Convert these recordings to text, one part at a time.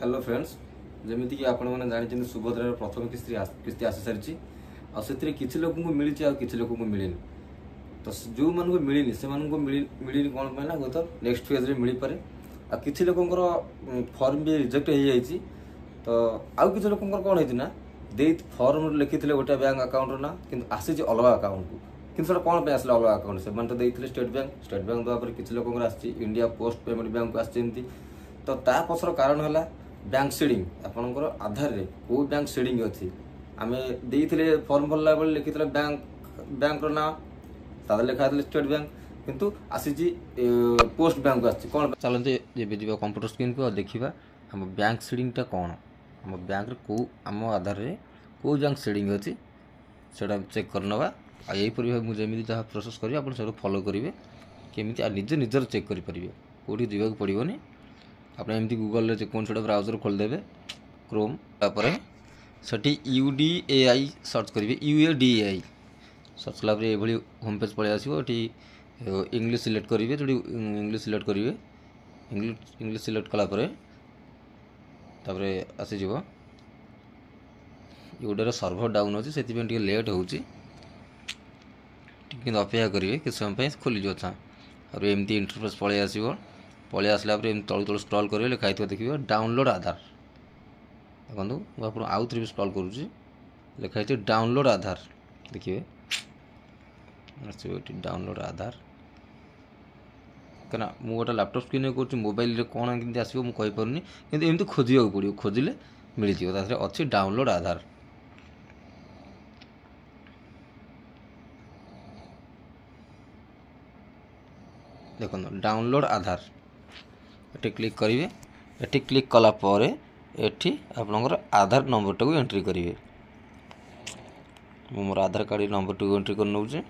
Hello friends ଯେମିତିକି ଆପଣମାନେ ଜାଣିଛନ୍ତି ସୁଭଦ୍ରାର ପ୍ରଥମ କିସ୍ତି କିସ୍ତି ଆସିସାରିଛି ଆଉ ସେଥିରେ କିଛି ଲୋକଙ୍କୁ ମିଳିଛି ଆଉ କିଛି ଲୋକଙ୍କୁ ମିଳିନି ତ ଯେଉଁମାନଙ୍କୁ ମିଳିନି ସେମାନଙ୍କୁ ମିଳିନି କ'ଣ ପାଇଁ ନା ହୁଏତ ନେକ୍ସଟ ଫେଜ୍ରେ ମିଳିପାରେ ଆଉ କିଛି ଲୋକଙ୍କର ଫର୍ମ ବି ରିଜେକ୍ଟ ହେଇଯାଇଛି ତ ଆଉ କିଛି ଲୋକଙ୍କର କ'ଣ ହେଇଛି ନା ଦେଇ ଫର୍ମରେ ଲେଖିଥିଲେ ଗୋଟେ ବ୍ୟାଙ୍କ ଆକାଉଣ୍ଟର ନା କିନ୍ତୁ ଆସିଛି ଅଲଗା ଆକାଉଣ୍ଟକୁ କିନ୍ତୁ ସେଟା କ'ଣ ପାଇଁ ଆସିଲା ଅଲଗା ଆକାଉଣ୍ଟ ସେମାନେ ତ ଦେଇଥିଲେ ଷ୍ଟେଟ୍ ବ୍ୟାଙ୍କ ଷ୍ଟେଟ୍ ବ୍ୟାଙ୍କ ଦେବା ପରେ କିଛି ଲୋକଙ୍କର ଆସିଛି ଇଣ୍ଡିଆ ପୋଷ୍ଟ ପେମେଣ୍ଟ ବ୍ୟାଙ୍କକୁ ଆସିଛି ଏମିତି ତ ତା ପଛର କାରଣ ହେଲା ବ୍ୟାଙ୍କ ସିଡ଼ିଂ ଆପଣଙ୍କର ଆଧାରରେ କେଉଁ ବ୍ୟାଙ୍କ ସିଡ଼ିଂ ଅଛି ଆମେ ଦେଇଥିଲେ ଫର୍ମ ଭରିଲା ବେଳେ ଲେଖିଥିଲା ବ୍ୟାଙ୍କ ବ୍ୟାଙ୍କର ନାଁ ତା ଲେଖା ହେଇଥିଲା ଷ୍ଟେଟ୍ ବ୍ୟାଙ୍କ କିନ୍ତୁ ଆସିଛି ପୋଷ୍ଟ ବ୍ୟାଙ୍କକୁ ଆସିଛି କ'ଣ ଚାଲନ୍ତୁ ଏବେ ଯିବା କମ୍ପ୍ୟୁଟର ସ୍କ୍ରିନ୍କୁ ଆଉ ଦେଖିବା ଆମ ବ୍ୟାଙ୍କ ସିଡ଼ିଂଟା କ'ଣ ଆମ ବ୍ୟାଙ୍କରେ କେଉଁ ଆମ ଆଧାରରେ କେଉଁ ବ୍ୟାଙ୍କ ସିଡ଼ିଂ ଅଛି ସେଇଟା ଚେକ୍ କରିନେବା ଆଉ ଏହିପରି ଭାବେ ମୁଁ ଯେମିତି ଯାହା ପ୍ରୋସେସ୍ କରିବି ଆପଣ ସେଇଟା ଫଲୋ କରିବେ କେମିତି ଆଉ ନିଜେ ନିଜର ଚେକ୍ କରିପାରିବେ କେଉଁଠି ଯିବାକୁ ପଡ଼ିବନି আপনারা এমনি গুগলের যে কোন ছোটো ব্রাউজর খোলিদেবে ক্রোম তারপরে সেটি ইউডিএআই সর্চ করবে ইউএডিএআই সর্চ কলাপরে এইভাবে হোম পেজ পড়ে আসবে এটি ইংলিশ সিলেক্ট করবে সেটি ইংলিশ সিলেক্ট করবে ইংলিশ ইংলিশ সিলেক্ট কলাপরে তাপরে আসিযোগ ଯେଉଁଟାର ସର୍ଭର ଡାଉନ୍ ଅଛି ସେଥିପାଇଁ ଟିକେ ଲେଟ୍ ହେଉଛି ଟିକେ ଅପେକ୍ଷା କରିବେ କିଛି ସମୟ ପାଇଁ ଖୋଲିଯିବ ତା ଆଉ ଏମିତି ଇଣ୍ଟରଫେସ୍ ପଳେଇ ଆସିବ ପଳେଇ ଆସିଲା ପରେ ଏମିତି ତଳୁ ତଳୁ ସ୍କ୍ରଲ୍ କରିବେ ଲେଖା ହେଇଥିବ ଦେଖିବେ ଡାଉନଲୋଡ଼୍ ଆଧାର ଦେଖନ୍ତୁ ମୁଁ ଆପଣ ଆଉ ଥରେ ବି ସ୍କ୍ରଲ୍ କରୁଛି ଲେଖା ହେଇଛି ଡାଉନଲୋଡ଼୍ ଆଧାର ଦେଖିବେ ଆସିବ ଏଠି ଡାଉନଲୋଡ଼୍ ଆଧାର କାହିଁକିନା ମୁଁ ଗୋଟେ ଲ୍ୟାପଟପ୍ ସ୍କ୍ରିନ୍ରେ କରୁଛି ମୋବାଇଲରେ କ'ଣ କେମିତି ଆସିବ ମୁଁ କହିପାରୁନି କିନ୍ତୁ ଏମିତି ଖୋଜିବାକୁ ପଡ଼ିବ ଖୋଜିଲେ ମିଳିଯିବ ତା ଦେହରେ ଅଛି ଡାଉନଲୋଡ଼୍ ଆଧାର ଦେଖନ୍ତୁ ଡାଉନଲୋଡ଼୍ ଆଧାର ଏଠି କ୍ଲିକ୍ କରିବେ ଏଠି କ୍ଲିକ୍ କଲା ପରେ ଏଠି ଆପଣଙ୍କର ଆଧାର ନମ୍ବରଟାକୁ ଏଣ୍ଟ୍ରି କରିବେ ମୁଁ ମୋର ଆଧାର କାର୍ଡ଼ ନମ୍ବରଟିକୁ ଏଣ୍ଟ୍ରି କରି ନେଉଛି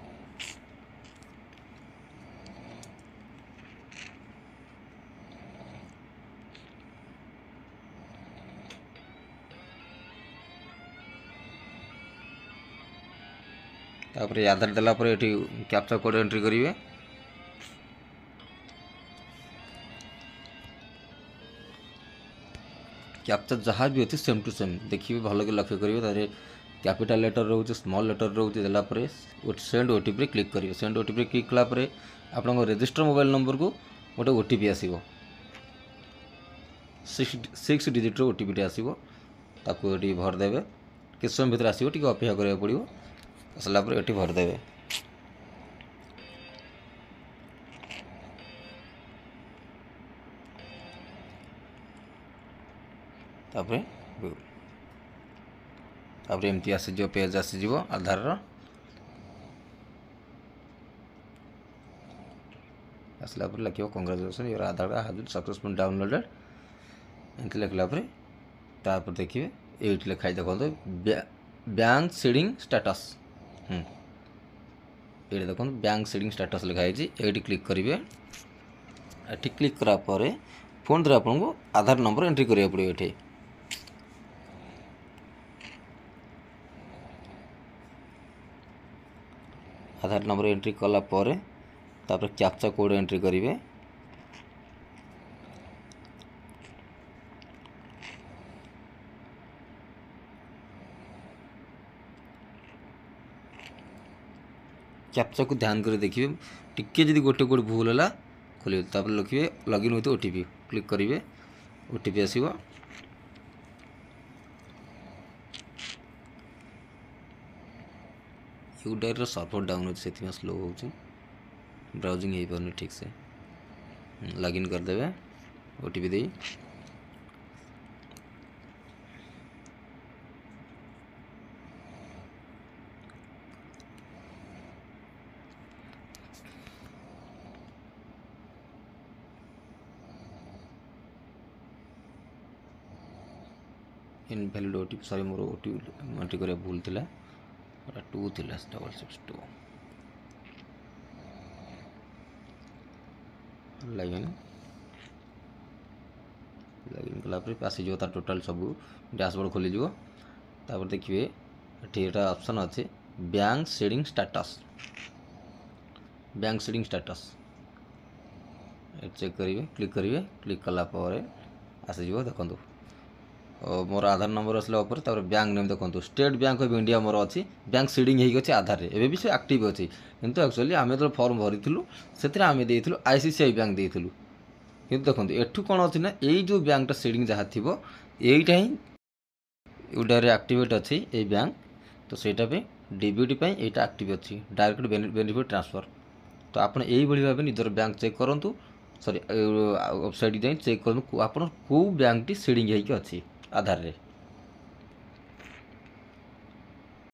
ତାପରେ ଆଧାର ଦେଲା ପରେ ଏଠି କ୍ୟାପ୍ଚା କୋଡ଼ ଏଣ୍ଟ୍ରି କରିବେ କ୍ୟାପ୍ଚା ଯାହା ବି ଅଛି ସେମ୍ ଟୁ ସେମ୍ ଦେଖିବେ ଭଲକି ଲକ୍ଷ୍ୟ କରିବେ ତା'ହେଲେ କ୍ୟାପିଟାଲ୍ ଲେଟର୍ ରହୁଛି ସ୍ମଲ୍ ଲେଟର୍ ରହୁଛି ଦେଲା ପରେ ସେଣ୍ଡ ଓଟିପିରେ କ୍ଲିକ୍ କରିବେ ସେଣ୍ଡ ଓଟିପିରେ କ୍ଲିକ୍ କଲା ପରେ ଆପଣଙ୍କ ରେଜିଷ୍ଟର୍ ମୋବାଇଲ୍ ନମ୍ବରକୁ ଗୋଟେ ଓ ଟି ପି ଆସିବ ସିକ୍ସ ଡିଜିଟ୍ର ଓ ଟି ପିଟି ଆସିବ ତାକୁ ଏଠି ଭରିଦେବେ କିଛି ସମୟ ଭିତରେ ଆସିବ ଟିକେ ଅପେକ୍ଷା କରିବାକୁ ପଡ଼ିବ ଆସିଲା ପରେ ଏଠି ଭରିଦେବେ ତାପରେ ତାପରେ ଏମିତି ଆସିଯିବ ପେଜ୍ ଆସିଯିବ ଆଧାରର ଆସିଲା ପରେ ଲେଖିବ congratulation your Aadhaar card has successful downloaded ଏମିତି ଲେଖିଲା ପରେ ତାପରେ ଦେଖିବେ ଏଇଠି ଲେଖା ହେଇ ଦେଖନ୍ତୁ ବ୍ୟାଙ୍କ ସିଡ଼ିଂ ଷ୍ଟାଟସ୍ ହୁଁ ଏଇଠି ଦେଖନ୍ତୁ ବ୍ୟାଙ୍କ ସିଡ଼ିଂ ଷ୍ଟାଟସ୍ ଲେଖା ହେଇଛି ଏଇଠି କ୍ଲିକ୍ କରିବେ ଏଠି କ୍ଲିକ୍ କଲା ପରେ ପୁଣି ଥରେ ଆପଣଙ୍କୁ ଆଧାର ନମ୍ବର ଏଣ୍ଟ୍ରି କରିବାକୁ ପଡ଼ିବ ଏଠି आधार नंबर एंट्री कलापर तापर क्याचा कोड एंट्री करेंगे क्याचा को ध्यान कर देखिए टिके जी गोटे कोड भूल है खोल लगे लगइन होते ओटीपी क्लिक करेंगे ओटीपी आसो यूडाइर सर्वर डाउन अच्छे से स्लो हो ब्राउजिंग हो पार नहीं ठीक से लग इन करदे ओ टी दे इन भैलीड ओटी सरी मोर ओटी एंट्री करा भूल था or a tooth less double six two. Eleven. Eleven. कलापर पैसे जो सब डैशबोर्ड खोली जो तापर देखिए अपसन अच्छे bank seeding status bank seeding status check करेंगे क्लिक करेंगे क्लिक कलापर आसीज देखो तो। ମୋର ଆଧାର ନମ୍ବର ଆସିଲା ଉପରେ ତାପରେ ବ୍ୟାଙ୍କ ନେମ୍ ଦେଖନ୍ତୁ ଷ୍ଟେଟ୍ ବ୍ୟାଙ୍କ ଅଫ୍ ଇଣ୍ଡିଆ ମୋର ଅଛି ବ୍ୟାଙ୍କ ସିଡ଼ିଂ ହେଇକି ଅଛି ଆଧାରରେ ଏବେ ବି ସେ ଆକ୍ଟିଭ୍ ଅଛି କିନ୍ତୁ ଆକ୍ଚୁଆଲି ଆମେ ଯେତେବେଳେ ଫର୍ମ ଭରିଥିଲୁ ସେଥିରେ ଆମେ ଦେଇଥିଲୁ I C C I bank ଦେଇଥିଲୁ କିନ୍ତୁ ଦେଖନ୍ତୁ ଏଠୁ କ'ଣ ଅଛି ନା ଏଇ ଯେଉଁ ବ୍ୟାଙ୍କଟା ସିଡ଼ିଂ ଯାହା ଥିବ ଏଇଟା ହିଁ ଏଇଟାରେ ଆକ୍ଟିଭେଟ୍ ଅଛି ଏଇ ବ୍ୟାଙ୍କ ତ ସେଇଟା ପାଇଁ ଡିବିଟି ପାଇଁ ଏଇଟା ଆକ୍ଟିଭ୍ ଅଛି ଡାଇରେକ୍ଟ ବେନିଫିଟ୍ ଟ୍ରାନ୍ସଫର୍ ତ ଆପଣ ଏଇଭଳି ଭାବେ ନିଜର ବ୍ୟାଙ୍କ ଚେକ୍ କରନ୍ତୁ ସରି ୱେବସାଇଟ୍ ଯାଇ ଚେକ୍ କରନ୍ତୁ ଆପଣ କେଉଁ ବ୍ୟାଙ୍କଟି ସିଡ଼ିଂ ହେଇକି ଅଛି आधार रे